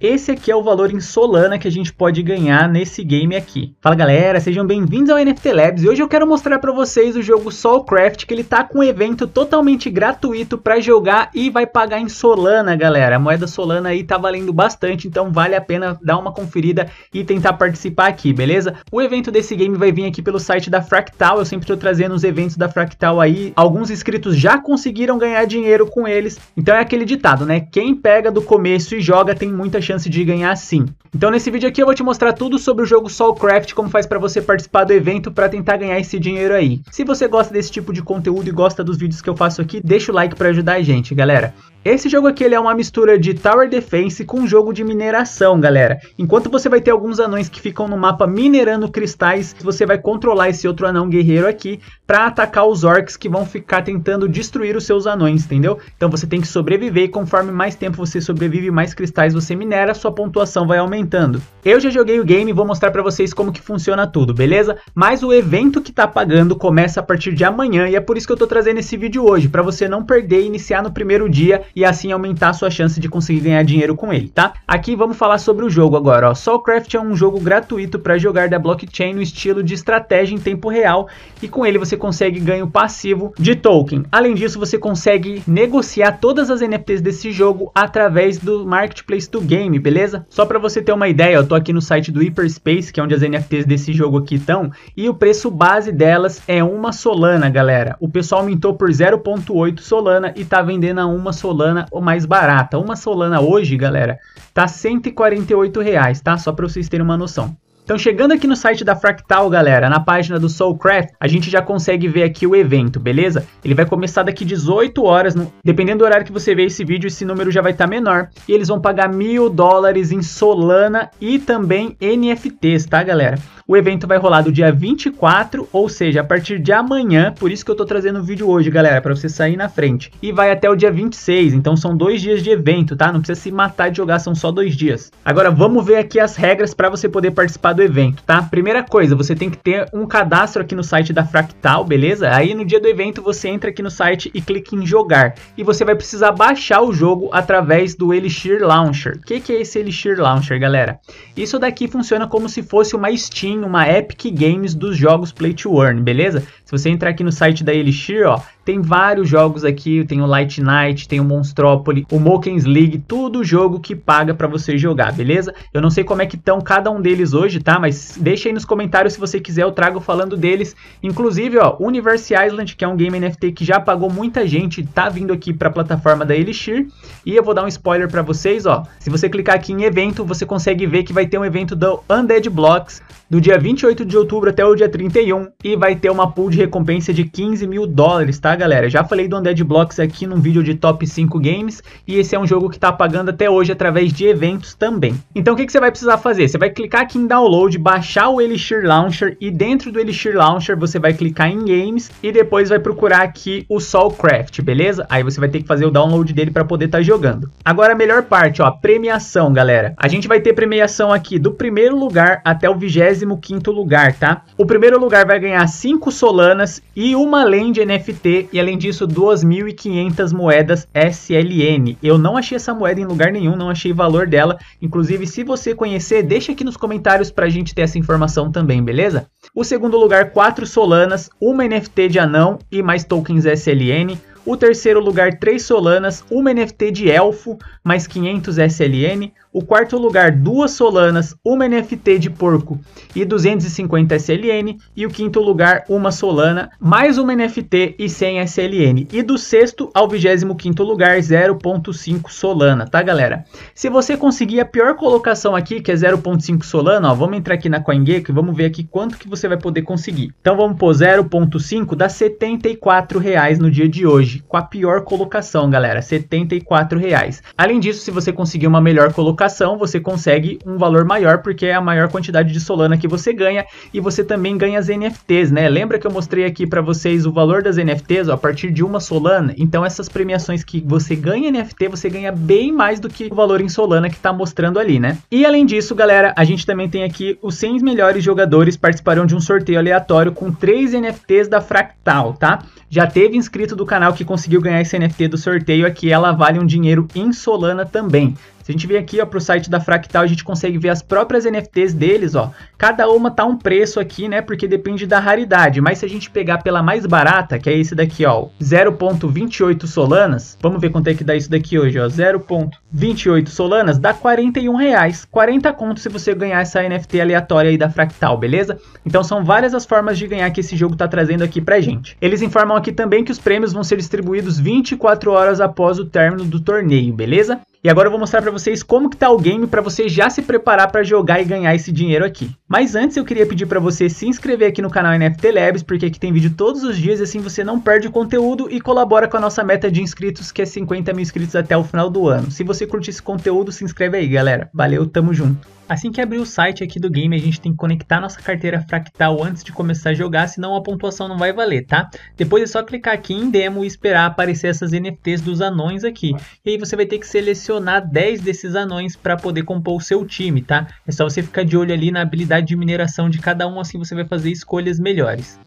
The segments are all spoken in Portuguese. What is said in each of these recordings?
Esse aqui é o valor em Solana que a gente pode ganhar nesse game aqui. Fala galera, sejam bem-vindos ao NFT Labs e hoje eu quero mostrar para vocês o jogo Soulcraft que ele tá com um evento totalmente gratuito para jogar e vai pagar em Solana, galera. A moeda Solana aí tá valendo bastante, então vale a pena dar uma conferida e tentar participar aqui, beleza? O evento desse game vai vir aqui pelo site da Fractal, eu sempre tô trazendo os eventos da Fractal aí. Alguns inscritos já conseguiram ganhar dinheiro com eles, então é aquele ditado, né? Quem pega do começo e joga tem muita chance de ganhar sim. Então nesse vídeo aqui eu vou te mostrar tudo sobre o jogo Soulcraft, como faz para você participar do evento para tentar ganhar esse dinheiro aí. Se você gosta desse tipo de conteúdo e gosta dos vídeos que eu faço aqui, deixa o like para ajudar a gente, galera. Esse jogo aqui ele é uma mistura de Tower Defense com um jogo de mineração, galera. Enquanto você vai ter alguns anões que ficam no mapa minerando cristais, você vai controlar esse outro anão guerreiro aqui para atacar os orcs que vão ficar tentando destruir os seus anões, entendeu? Então você tem que sobreviver e conforme mais tempo você sobrevive, mais cristais você minera, sua pontuação vai aumentando. Eu já joguei o game e vou mostrar para vocês como que funciona tudo, beleza? Mas o evento que tá pagando começa a partir de amanhã e é por isso que eu tô trazendo esse vídeo hoje, para você não perder e iniciar no primeiro dia e assim aumentar sua chance de conseguir ganhar dinheiro com ele, tá? Aqui vamos falar sobre o jogo agora, ó. Soulcraft é um jogo gratuito para jogar da blockchain no estilo de estratégia em tempo real e com ele você consegue ganho passivo de token. Além disso, você consegue negociar todas as NFTs desse jogo através do marketplace do game, beleza? Só para você ter uma ideia, eu tô aqui no site do Hyperspace, que é onde as NFTs desse jogo aqui estão, e o preço base delas é uma Solana, galera. O pessoal aumentou por 0.8 Solana e tá vendendo a uma Solana Solana ou mais barata. Uma Solana hoje, galera, tá 148, reais, tá? Só para vocês terem uma noção. Então, chegando aqui no site da Fractal, galera, na página do Soulcraft, a gente já consegue ver aqui o evento, beleza? Ele vai começar daqui 18 horas, no... dependendo do horário que você vê esse vídeo, esse número já vai estar tá menor. E eles vão pagar mil dólares em Solana e também NFTs, tá, galera? O evento vai rolar do dia 24, ou seja, a partir de amanhã, por isso que eu tô trazendo o vídeo hoje, galera, para você sair na frente. E vai até o dia 26, então são dois dias de evento, tá? Não precisa se matar de jogar, são só dois dias. Agora, vamos ver aqui as regras para você poder participar do evento, tá? Primeira coisa, você tem que ter um cadastro aqui no site da Fractal, beleza? Aí no dia do evento você entra aqui no site e clica em jogar. E você vai precisar baixar o jogo através do Elixir Launcher. O que, que é esse Elixir Launcher, galera? Isso daqui funciona como se fosse uma Steam, uma Epic Games dos jogos Play to Earn, beleza? Se você entrar aqui no site da Elixir, ó, tem vários jogos aqui, tem o Light Knight, tem o Monstrópole, o Mokens League, tudo jogo que paga para você jogar, beleza? Eu não sei como é que estão cada um deles hoje, tá? Mas deixa aí nos comentários se você quiser, eu trago falando deles. Inclusive, ó, Universe Island, que é um game NFT que já pagou muita gente, tá vindo aqui para a plataforma da Elixir. E eu vou dar um spoiler para vocês, ó. Se você clicar aqui em evento, você consegue ver que vai ter um evento do Undead Blocks do dia 28 de outubro até o dia 31 e vai ter uma pool de recompensa de 15 mil dólares, tá, galera? já falei do Undead Blocks aqui num vídeo de top 5 games, e esse é um jogo que está pagando até hoje através de eventos também. Então o que, que você vai precisar fazer? Você vai clicar aqui em Download, baixar o Elixir Launcher, e dentro do Elixir Launcher você vai clicar em Games, e depois vai procurar aqui o Soulcraft, beleza? Aí você vai ter que fazer o download dele para poder estar tá jogando. Agora a melhor parte, ó, premiação, galera. A gente vai ter premiação aqui do primeiro lugar até o 25 quinto lugar, tá? O primeiro lugar vai ganhar 5 solanas e uma land NFT e além disso 2.500 moedas SLN. Eu não achei essa moeda em lugar nenhum, não achei valor dela. Inclusive, se você conhecer, deixa aqui nos comentários para a gente ter essa informação também, beleza? O segundo lugar, 4 Solanas, uma NFT de anão e mais tokens SLN. O terceiro lugar, 3 Solanas, uma NFT de Elfo, mais 500 SLN. O quarto lugar, duas Solanas, uma NFT de Porco e 250 SLN. E o quinto lugar, uma Solana, mais uma NFT e 100 SLN. E do sexto ao vigésimo quinto lugar, 0.5 Solana, tá galera? Se você conseguir a pior colocação aqui, que é 0.5 Solana, ó, vamos entrar aqui na CoinGecko e vamos ver aqui quanto que você vai poder conseguir. Então vamos pôr 0.5, dá 74 reais no dia de hoje com a pior colocação, galera, R$ reais. Além disso, se você conseguir uma melhor colocação, você consegue um valor maior porque é a maior quantidade de Solana que você ganha e você também ganha as NFTs, né? Lembra que eu mostrei aqui para vocês o valor das NFTs ó, a partir de uma Solana? Então essas premiações que você ganha NFT, você ganha bem mais do que o valor em Solana que está mostrando ali, né? E além disso, galera, a gente também tem aqui os 100 melhores jogadores participarão de um sorteio aleatório com 3 NFTs da Fractal, tá? Já teve inscrito do canal que conseguiu ganhar esse NFT do sorteio é que ela vale um dinheiro em Solana também. Se a gente vir aqui ó, o site da Fractal, a gente consegue ver as próprias NFTs deles, ó. Cada uma tá um preço aqui, né? Porque depende da raridade. Mas se a gente pegar pela mais barata, que é esse daqui, ó, 0.28 solanas. Vamos ver quanto é que dá isso daqui hoje, ó. 0.28 solanas dá 41 reais. 40 conto se você ganhar essa NFT aleatória aí da Fractal, beleza? Então são várias as formas de ganhar que esse jogo tá trazendo aqui pra gente. Eles informam aqui também que os prêmios vão ser distribuídos 24 horas após o término do torneio, beleza? E agora eu vou mostrar para vocês como que tá o game para você já se preparar para jogar e ganhar esse dinheiro aqui. Mas antes eu queria pedir para você se inscrever aqui no canal NFT Labs, porque aqui tem vídeo todos os dias e assim você não perde conteúdo e colabora com a nossa meta de inscritos que é 50 mil inscritos até o final do ano. Se você curte esse conteúdo, se inscreve aí galera. Valeu, tamo junto. Assim que abrir o site aqui do game, a gente tem que conectar nossa carteira fractal antes de começar a jogar, senão a pontuação não vai valer, tá? Depois é só clicar aqui em demo e esperar aparecer essas NFTs dos anões aqui. E aí você vai ter que selecionar 10 desses anões para poder compor o seu time, tá? É só você ficar de olho ali na habilidade de mineração de cada um, assim você vai fazer escolhas melhores.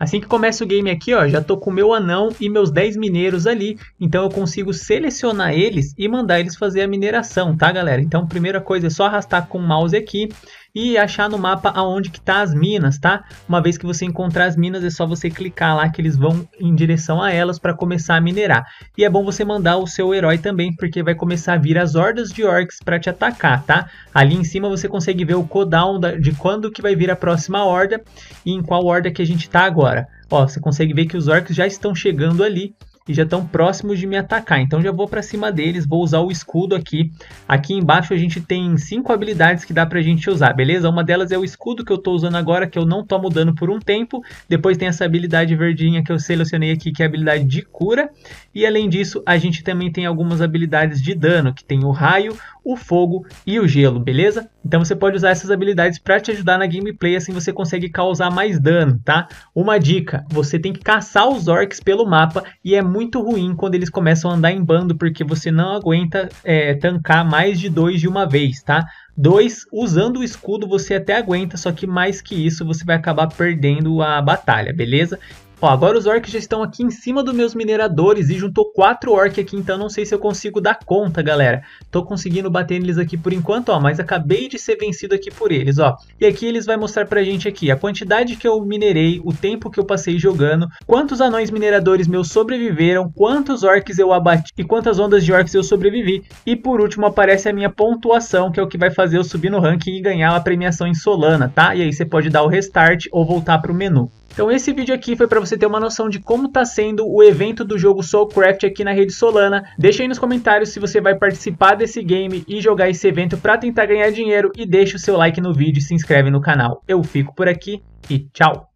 Assim que começa o game aqui, ó, já tô com meu anão e meus 10 mineiros ali, então eu consigo selecionar eles e mandar eles fazer a mineração, tá galera? Então primeira coisa é só arrastar com o mouse aqui e achar no mapa aonde que tá as minas, tá? Uma vez que você encontrar as minas, é só você clicar lá que eles vão em direção a elas para começar a minerar. E é bom você mandar o seu herói também, porque vai começar a vir as hordas de orcs para te atacar, tá? Ali em cima você consegue ver o cooldown de quando que vai vir a próxima horda e em qual horda que a gente tá agora. Ó, você consegue ver que os orcs já estão chegando ali já estão próximos de me atacar. Então já vou para cima deles, vou usar o escudo aqui. Aqui embaixo a gente tem cinco habilidades que dá pra gente usar, beleza? Uma delas é o escudo que eu estou usando agora, que eu não tomo dano por um tempo. Depois tem essa habilidade verdinha que eu selecionei aqui, que é a habilidade de cura. E além disso, a gente também tem algumas habilidades de dano, que tem o raio, o fogo e o gelo, beleza? Então você pode usar essas habilidades para te ajudar na gameplay, assim você consegue causar mais dano, tá? Uma dica, você tem que caçar os orcs pelo mapa e é muito muito ruim quando eles começam a andar em bando, porque você não aguenta é, tancar mais de dois de uma vez, tá? Dois, usando o escudo você até aguenta, só que mais que isso você vai acabar perdendo a batalha, beleza? Ó, agora os orcs já estão aqui em cima dos meus mineradores e juntou 4 orcs aqui, então não sei se eu consigo dar conta, galera. Tô conseguindo bater neles aqui por enquanto, ó, mas acabei de ser vencido aqui por eles, ó. E aqui eles vai mostrar pra gente aqui a quantidade que eu minerei, o tempo que eu passei jogando, quantos anões mineradores meus sobreviveram, quantos orcs eu abati e quantas ondas de orcs eu sobrevivi. E por último aparece a minha pontuação, que é o que vai fazer eu subir no ranking e ganhar a premiação em Solana, tá? E aí você pode dar o restart ou voltar pro menu. Então esse vídeo aqui foi para você ter uma noção de como está sendo o evento do jogo Soulcraft aqui na rede Solana. Deixa aí nos comentários se você vai participar desse game e jogar esse evento para tentar ganhar dinheiro e deixa o seu like no vídeo e se inscreve no canal. Eu fico por aqui e tchau!